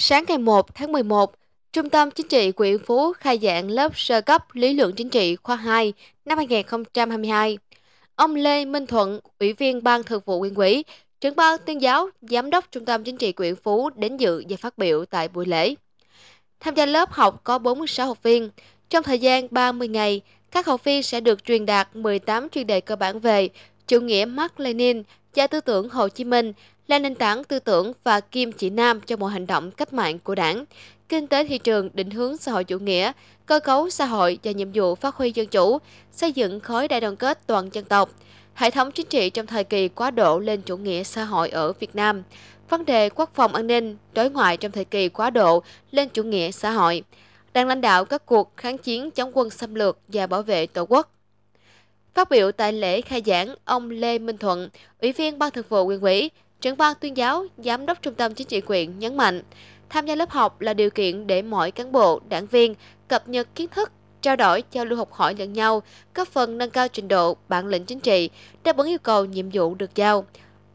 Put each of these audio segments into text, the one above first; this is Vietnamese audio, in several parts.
Sáng ngày 1 tháng 11, Trung tâm Chính trị Quyện Phú khai giảng lớp sơ cấp lý luận chính trị khoa 2 năm 2022. Ông Lê Minh Thuận, Ủy viên Ban Thường vụ Quyện ủy, trưởng ban tuyên giáo, Giám đốc Trung tâm Chính trị Quyện Phú đến dự và phát biểu tại buổi lễ. Tham gia lớp học có 46 học viên. Trong thời gian 30 ngày, các học viên sẽ được truyền đạt 18 chuyên đề cơ bản về chủ nghĩa Mark Lenin, cha tư tưởng Hồ Chí Minh, là nền tảng tư tưởng và kim chỉ nam cho mọi hành động cách mạng của đảng. Kinh tế thị trường định hướng xã hội chủ nghĩa, cơ cấu xã hội và nhiệm vụ phát huy dân chủ, xây dựng khối đại đoàn kết toàn dân tộc, hệ thống chính trị trong thời kỳ quá độ lên chủ nghĩa xã hội ở Việt Nam, vấn đề quốc phòng an ninh, đối ngoại trong thời kỳ quá độ lên chủ nghĩa xã hội, đang lãnh đạo các cuộc kháng chiến chống quân xâm lược và bảo vệ Tổ quốc. Phát biểu tại lễ khai giảng, ông Lê Minh Thuận, Ủy viên Ban Thường vụ Quyền ủy, Trưởng ban tuyên giáo, giám đốc trung tâm chính trị quyện nhấn mạnh, tham gia lớp học là điều kiện để mọi cán bộ, đảng viên cập nhật kiến thức, trao đổi, giao lưu học hỏi lẫn nhau, góp phần nâng cao trình độ, bản lĩnh chính trị, đáp ứng yêu cầu nhiệm vụ được giao.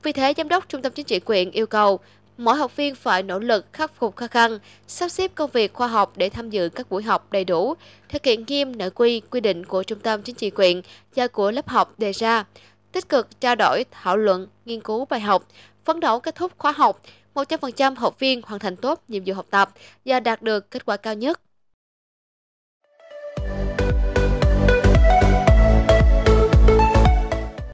Vì thế, giám đốc trung tâm chính trị quyện yêu cầu mỗi học viên phải nỗ lực khắc phục khó khăn, sắp xếp công việc khoa học để tham dự các buổi học đầy đủ, thực hiện nghiêm nội quy quy định của trung tâm chính trị quyện và của lớp học đề ra, tích cực trao đổi, thảo luận, nghiên cứu bài học, phấn đấu kết thúc khóa học, 100% học viên hoàn thành tốt nhiệm vụ học tập và đạt được kết quả cao nhất.